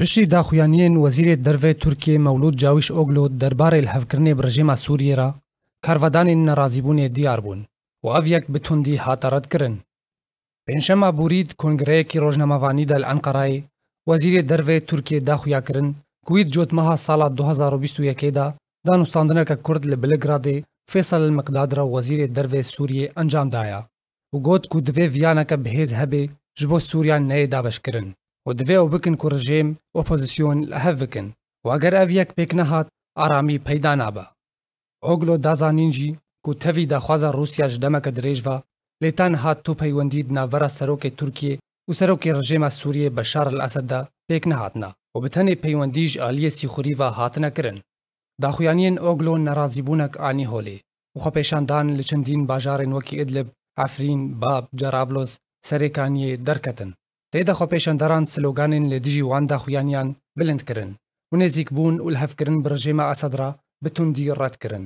پشتی داخوایانیان وەزیرێ دەرvێ تورکێ مەولود جاویش ئۆگلۆ دەربارەی هەفکردنێ بڕژێما سووریێرا کارڤدانین نەڕازیبوونێ دیار بوون و ئەڤ یەک بتوندی هاتەڕەتکردن پێنجشەما بورید کنگرەیەکی ڕۆژنەمەوانی دەل ئەنقەرایی وەزیرێ دەرvێ تورکێ داخویاکردن کویت جۆتمەها ساڵا 2021دا دانوساندنەکە کورد لە بلگرادێ فێسەل مەقدادرا وەزیرێ دەرvێ سووریێ ئەنجامدایە و گوت و دوێ ڤیانەکە بەهێز هەبێ ji بۆ سووریان نەیە دابشکردن و دەوێەوە بکن کوڕژێم ئۆپۆزیسیۆن لە هەف بکن واگەر ئەڤەک پێک نەهات ئارامی پەیدا نابە ئۆگلۆ دازانینجی کو تەوی داخوازە رووسیاش دەمەکە درێژە لێتان هات تو پەیوەندید ناڤەرە سەرۆکی تورکیە و سەرۆکی ڕژێمە سووریە بە شار ئەسەددا پێک نەهاتنا و بتەنێ پەیوەندیش ئالیە سیخوریڤ هاتنەکردن داخویانیان ئۆگلۆ نەڕازیبوونەک ئانی هۆلێ وخەپێشاندان لە چەندین باژارێن وەکی ئدلب ئەفرین باب جەرابلۆس سەرێکانیە دەرکەتن تێدا خۆپێشەندەران سلۆگانن لە دژی واندا خویانیان بلندکردن و نێزیک بوون و هەفکردن بڕژێمە ئاسەدرا بتوندی ڕەتکردن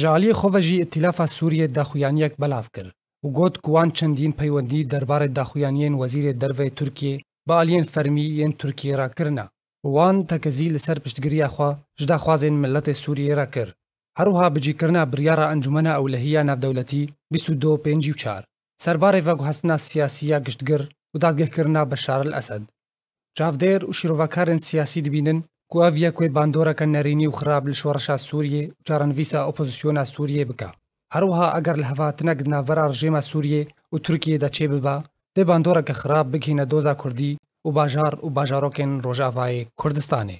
ژالی خۆڤەژی ئتیلافا سووریە داخویانیەک بەلاف کرد و گوت کوان چەندین پەیوەندی دەربارەت داخویانیان وەزیرێ دەرڤی تورکیە بالیێن فەرمی یەن تورکیە راکردە وان تەکەزی لەسەر پشتگریاخوا ژداخوازێن ملەتی سووریێرا کرد هەروها بجیکردنا بریاە ئەنجومە ئەو لە هیە ناودەولەتی 25 و 4 سەربارەی ڤەگوهستنا سیاسیە گشتگر و دادگەکردنا بە شارل ئەسەد جاافدێر و شیرۆڤکارن سیاسی دبینن کو ئەڤ یەکوێ باندۆرەکە نەرینی و خراپ لە شۆڕەشا سووریێ و جارەنویسا ئۆپۆزیسیۆنا سووریێ بکە هەروەها ئەگەر لە هەڤاتنەک ناڤەرا ڕژێمە سووریێ و تورکیە دەچێ ببا دێ باندۆرەکە خراپ بکینە دۆزا کوردی و باژار و باژارۆکێن ڕۆژاوایە کوردستانێ